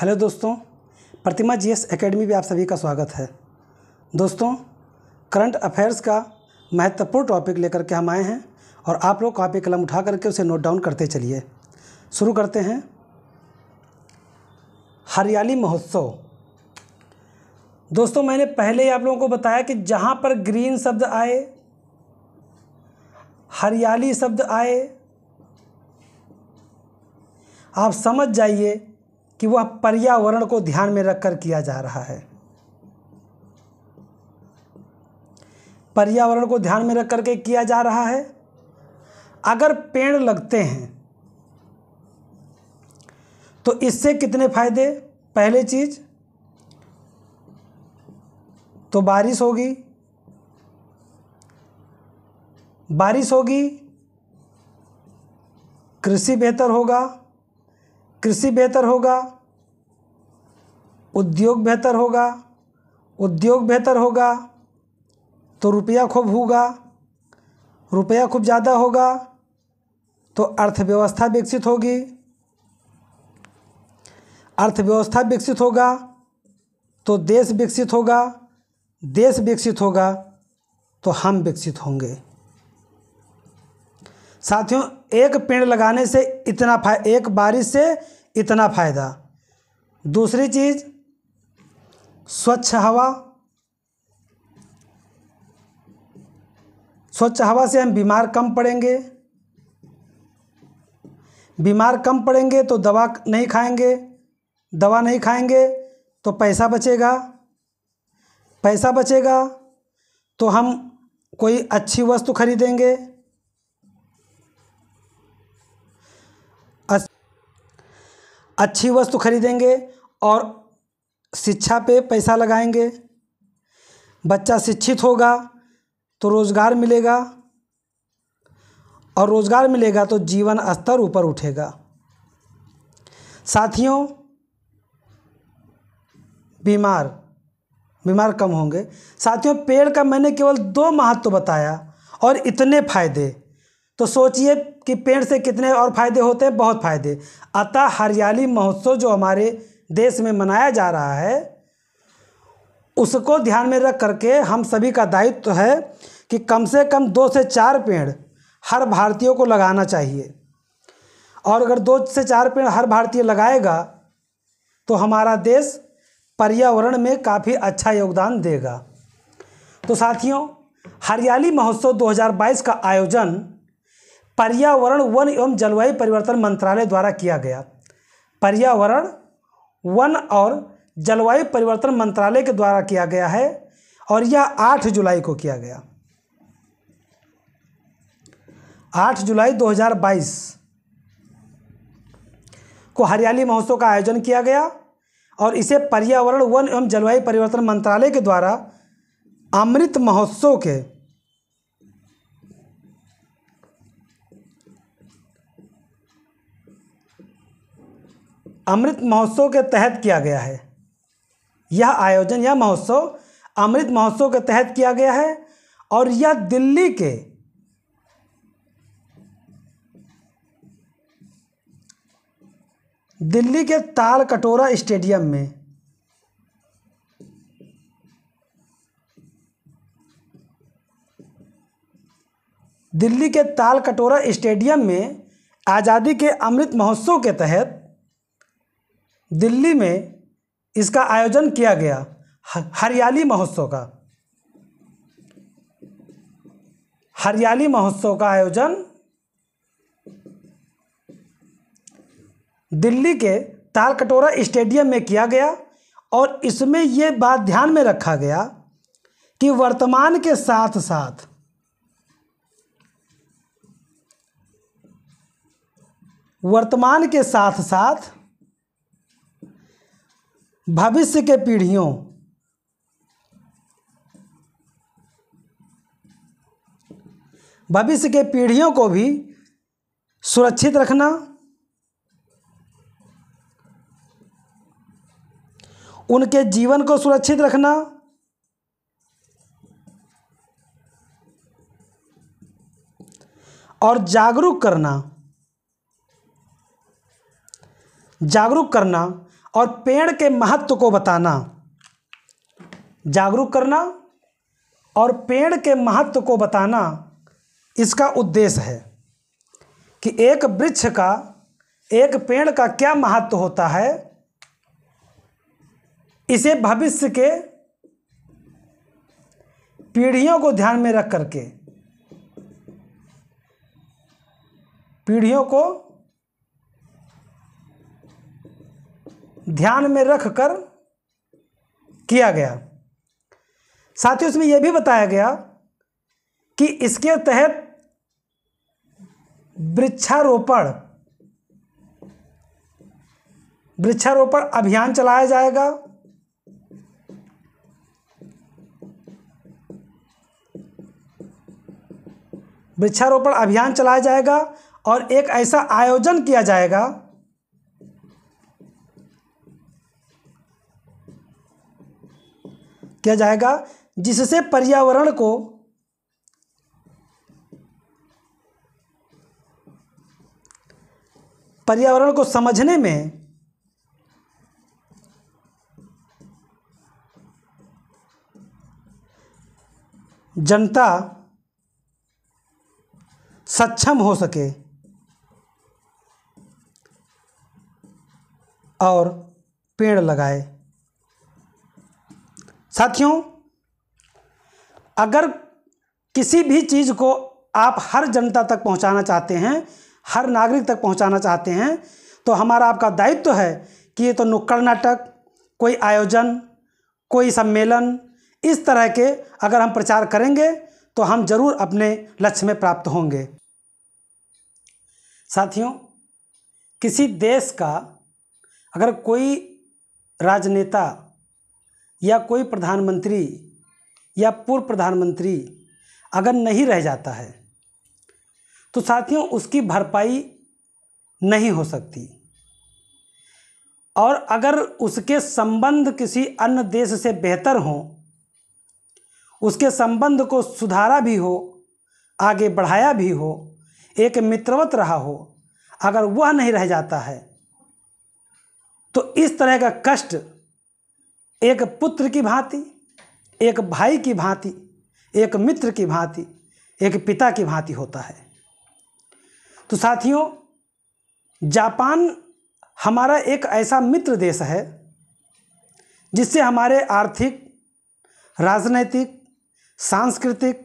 hello दोस्तों प्रतिमा GS academy में आप सभी का स्वागत है दोस्तों करंट अफेयर्स का महत्वपूर्ण टॉपिक लेकर के हम आए हैं और आप लोग कॉपी कलम उठा करके उसे नोट डाउन करते चलिए शुरू करते हैं हरियाली महोत्सव दोस्तों मैंने पहले ही आप लोगों को बताया कि जहाँ पर ग्रीन शब्द आए हरियाली शब्द आए आप समझ जाइए कि वह पर्यावरण को ध्यान में रखकर किया जा रहा है पर्यावरण को ध्यान में रखकर के किया जा रहा है अगर पेड़ लगते हैं तो इससे कितने फायदे पहले चीज़ तो बारिश होगी बारिश होगी कृषि बेहतर होगा कृषि बेहतर होगा उद्योग बेहतर होगा उद्योग बेहतर होगा तो रुपया खूब होगा रुपया खूब ज़्यादा होगा तो अर्थव्यवस्था विकसित होगी अर्थव्यवस्था विकसित होगा तो देश विकसित होगा देश विकसित होगा तो हम विकसित होंगे साथियों एक पेड़ लगाने से इतना फाय एक बारिश से इतना फ़ायदा दूसरी चीज़ स्वच्छ हवा स्वच्छ हवा से हम बीमार कम पड़ेंगे बीमार कम पड़ेंगे तो दवा नहीं खाएंगे दवा नहीं खाएंगे तो पैसा बचेगा पैसा बचेगा तो हम कोई अच्छी वस्तु खरीदेंगे अच्छी वस्तु खरीदेंगे और शिक्षा पे पैसा लगाएंगे बच्चा शिक्षित होगा तो रोज़गार मिलेगा और रोज़गार मिलेगा तो जीवन स्तर ऊपर उठेगा साथियों बीमार बीमार कम होंगे साथियों पेड़ का मैंने केवल दो महत्व तो बताया और इतने फायदे तो सोचिए कि पेड़ से कितने और फायदे होते हैं बहुत फायदे अतः हरियाली महोत्सव जो हमारे देश में मनाया जा रहा है उसको ध्यान में रख करके हम सभी का दायित्व है कि कम से कम दो से चार पेड़ हर भारतीयों को लगाना चाहिए और अगर दो से चार पेड़ हर भारतीय लगाएगा तो हमारा देश पर्यावरण में काफ़ी अच्छा योगदान देगा तो साथियों हरियाली महोत्सव 2022 का आयोजन पर्यावरण वन एवं जलवायु परिवर्तन मंत्रालय द्वारा किया गया पर्यावरण वन और जलवायु परिवर्तन मंत्रालय के द्वारा किया गया है और यह आठ जुलाई को किया गया आठ जुलाई 2022 को हरियाली महोत्सव का आयोजन किया गया और इसे पर्यावरण वन एवं जलवायु परिवर्तन मंत्रालय के द्वारा अमृत महोत्सव के अमृत महोत्सव के तहत किया गया है यह आयोजन यह महोत्सव अमृत महोत्सव के तहत किया गया है और यह दिल्ली के दिल्ली के ताल कटोरा स्टेडियम में दिल्ली के ताल कटोरा स्टेडियम में आज़ादी के अमृत महोत्सव के तहत दिल्ली में इसका आयोजन किया गया हरियाली महोत्सव का हरियाली महोत्सव का आयोजन दिल्ली के तालकटोरा स्टेडियम में किया गया और इसमें ये बात ध्यान में रखा गया कि वर्तमान के साथ साथ वर्तमान के साथ साथ भविष्य के पीढ़ियों भविष्य के पीढ़ियों को भी सुरक्षित रखना उनके जीवन को सुरक्षित रखना और जागरूक करना जागरूक करना और पेड़ के महत्व को बताना जागरूक करना और पेड़ के महत्व को बताना इसका उद्देश्य है कि एक वृक्ष का एक पेड़ का क्या महत्व होता है इसे भविष्य के पीढ़ियों को ध्यान में रख करके पीढ़ियों को ध्यान में रख कर किया गया साथ ही उसमें यह भी बताया गया कि इसके तहत वृक्षारोपण वृक्षारोपण अभियान चलाया जाएगा वृक्षारोपण अभियान चलाया जाएगा और एक ऐसा आयोजन किया जाएगा किया जाएगा जिससे पर्यावरण को पर्यावरण को समझने में जनता सक्षम हो सके और पेड़ लगाए साथियों अगर किसी भी चीज़ को आप हर जनता तक पहुंचाना चाहते हैं हर नागरिक तक पहुंचाना चाहते हैं तो हमारा आपका दायित्व तो है कि ये तो नुक्कड़ नाटक कोई आयोजन कोई सम्मेलन इस तरह के अगर हम प्रचार करेंगे तो हम जरूर अपने लक्ष्य में प्राप्त होंगे साथियों किसी देश का अगर कोई राजनेता या कोई प्रधानमंत्री या पूर्व प्रधानमंत्री अगर नहीं रह जाता है तो साथियों उसकी भरपाई नहीं हो सकती और अगर उसके संबंध किसी अन्य देश से बेहतर हों उसके संबंध को सुधारा भी हो आगे बढ़ाया भी हो एक मित्रवत रहा हो अगर वह नहीं रह जाता है तो इस तरह का कष्ट एक पुत्र की भांति एक भाई की भांति एक मित्र की भांति एक पिता की भांति होता है तो साथियों जापान हमारा एक ऐसा मित्र देश है जिससे हमारे आर्थिक राजनैतिक सांस्कृतिक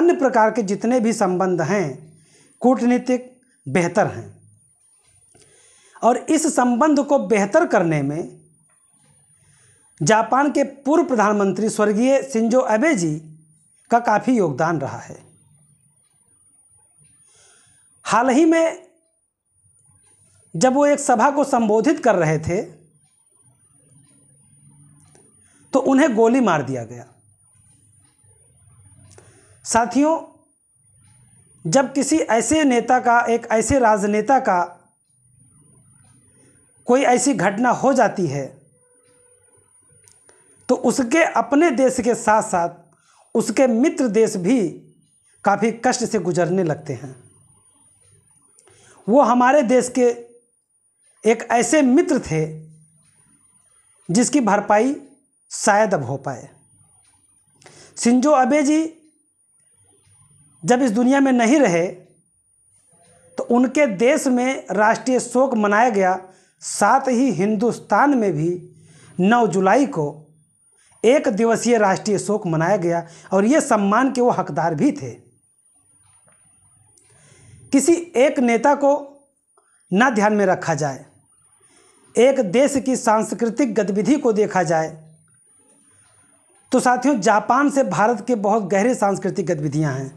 अन्य प्रकार के जितने भी संबंध हैं कूटनीतिक बेहतर हैं और इस संबंध को बेहतर करने में जापान के पूर्व प्रधानमंत्री स्वर्गीय सिंजो अबे जी का काफ़ी योगदान रहा है हाल ही में जब वो एक सभा को संबोधित कर रहे थे तो उन्हें गोली मार दिया गया साथियों जब किसी ऐसे नेता का एक ऐसे राजनेता का कोई ऐसी घटना हो जाती है तो उसके अपने देश के साथ साथ उसके मित्र देश भी काफ़ी कष्ट से गुजरने लगते हैं वो हमारे देश के एक ऐसे मित्र थे जिसकी भरपाई शायद अब हो पाए सिंजो अबे जी जब इस दुनिया में नहीं रहे तो उनके देश में राष्ट्रीय शोक मनाया गया साथ ही हिंदुस्तान में भी 9 जुलाई को एक दिवसीय राष्ट्रीय शोक मनाया गया और ये सम्मान के वो हकदार भी थे किसी एक नेता को ना ध्यान में रखा जाए एक देश की सांस्कृतिक गतिविधि को देखा जाए तो साथियों जापान से भारत के बहुत गहरे सांस्कृतिक गतिविधियां हैं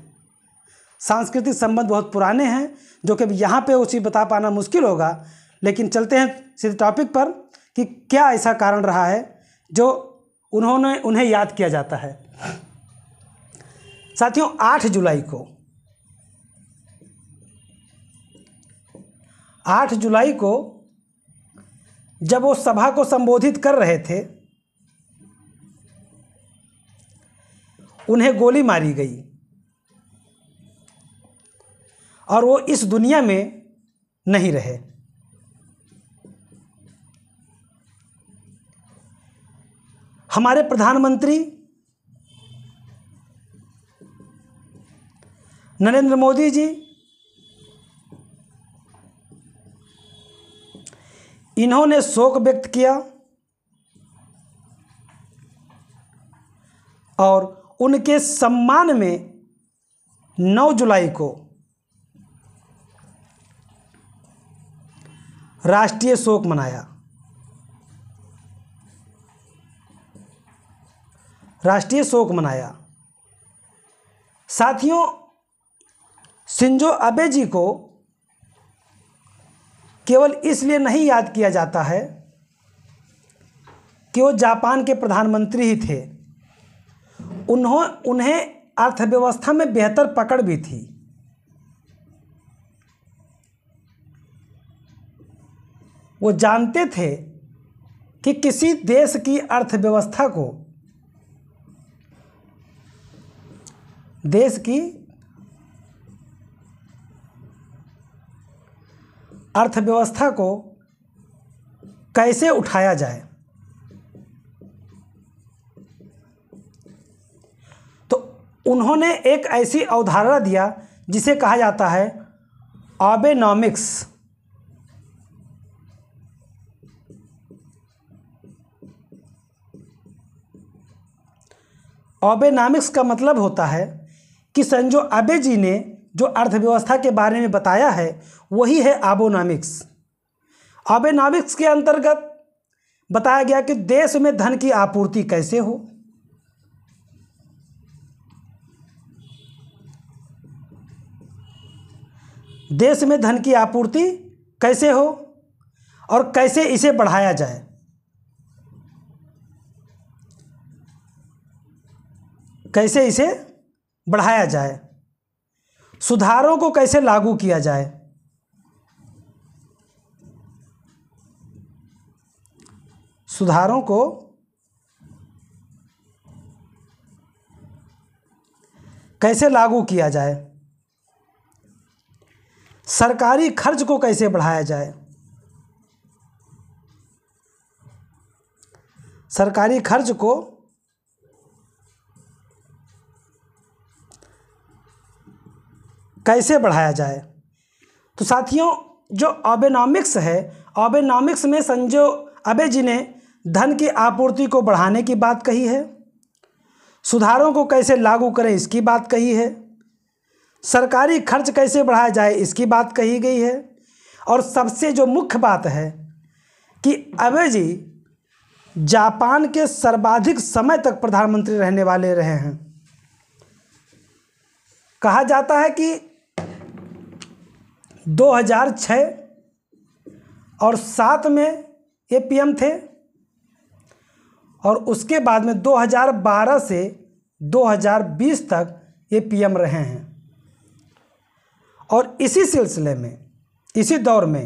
सांस्कृतिक संबंध बहुत पुराने हैं जो कि यहाँ पे उसी बता पाना मुश्किल होगा लेकिन चलते हैं सीधे टॉपिक पर कि क्या ऐसा कारण रहा है जो उन्होंने उन्हें याद किया जाता है साथियों आठ जुलाई को आठ जुलाई को जब वो सभा को संबोधित कर रहे थे उन्हें गोली मारी गई और वो इस दुनिया में नहीं रहे हमारे प्रधानमंत्री नरेंद्र मोदी जी इन्होंने शोक व्यक्त किया और उनके सम्मान में 9 जुलाई को राष्ट्रीय शोक मनाया राष्ट्रीय शोक मनाया साथियों सिंजो अबे जी को केवल इसलिए नहीं याद किया जाता है कि वो जापान के प्रधानमंत्री ही थे उन्हों उन्हें अर्थव्यवस्था में बेहतर पकड़ भी थी वो जानते थे कि किसी देश की अर्थव्यवस्था को देश की अर्थव्यवस्था को कैसे उठाया जाए तो उन्होंने एक ऐसी अवधारणा दिया जिसे कहा जाता है ऑबेनॉमिक्स ऑबेनॉमिक्स का मतलब होता है कि संजो आबे जी ने जो अर्थव्यवस्था के बारे में बताया है वही है आबोनॉमिक्स आबेनॉमिक्स के अंतर्गत बताया गया कि देश में धन की आपूर्ति कैसे हो देश में धन की आपूर्ति कैसे हो और कैसे इसे बढ़ाया जाए कैसे इसे बढ़ाया जाए सुधारों को कैसे लागू किया जाए सुधारों को कैसे लागू किया जाए सरकारी खर्च को कैसे बढ़ाया जाए सरकारी खर्च को कैसे बढ़ाया जाए तो साथियों जो ऑबेनॉमिक्स है ऑबेनॉमिक्स में संजो अबे जी ने धन की आपूर्ति को बढ़ाने की बात कही है सुधारों को कैसे लागू करें इसकी बात कही है सरकारी खर्च कैसे बढ़ाया जाए इसकी बात कही गई है और सबसे जो मुख्य बात है कि अबे जी जापान के सर्वाधिक समय तक प्रधानमंत्री रहने वाले रहे हैं कहा जाता है कि 2006 और सात में ये पीएम थे और उसके बाद में 2012 से 2020 तक ये पीएम रहे हैं और इसी सिलसिले में इसी दौर में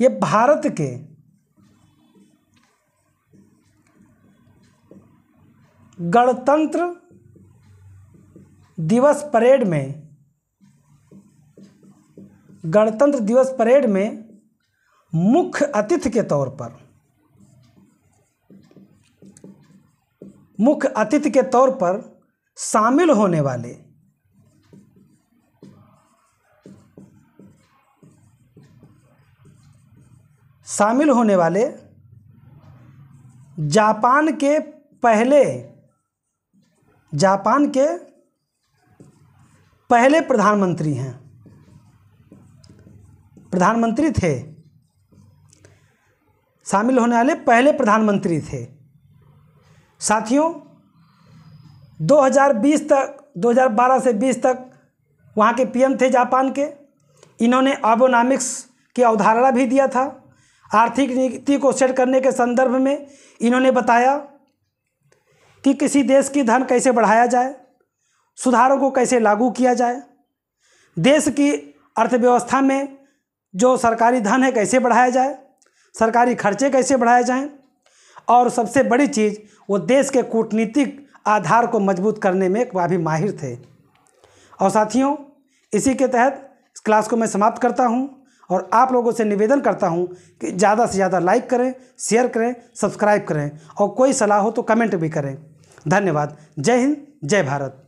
ये भारत के गणतंत्र दिवस परेड में गणतंत्र दिवस परेड में मुख्य अतिथि के तौर पर मुख्य अतिथि के तौर पर शामिल होने वाले शामिल होने वाले जापान के पहले जापान के पहले प्रधानमंत्री हैं प्रधानमंत्री थे शामिल होने वाले पहले प्रधानमंत्री थे साथियों 2020 तक 2012 से 20 तक वहाँ के पीएम थे जापान के इन्होंने आबोनामिक्स की अवधारणा भी दिया था आर्थिक नीति को सेट करने के संदर्भ में इन्होंने बताया कि किसी देश की धन कैसे बढ़ाया जाए सुधारों को कैसे लागू किया जाए देश की अर्थव्यवस्था में जो सरकारी धन है कैसे बढ़ाया जाए सरकारी खर्चे कैसे बढ़ाए जाएं और सबसे बड़ी चीज़ वो देश के कूटनीतिक आधार को मजबूत करने में काफ़ी माहिर थे और साथियों इसी के तहत इस क्लास को मैं समाप्त करता हूँ और आप लोगों से निवेदन करता हूँ कि ज़्यादा से ज़्यादा लाइक करें शेयर करें सब्सक्राइब करें और कोई सलाह हो तो कमेंट भी करें धन्यवाद जय हिंद जय भारत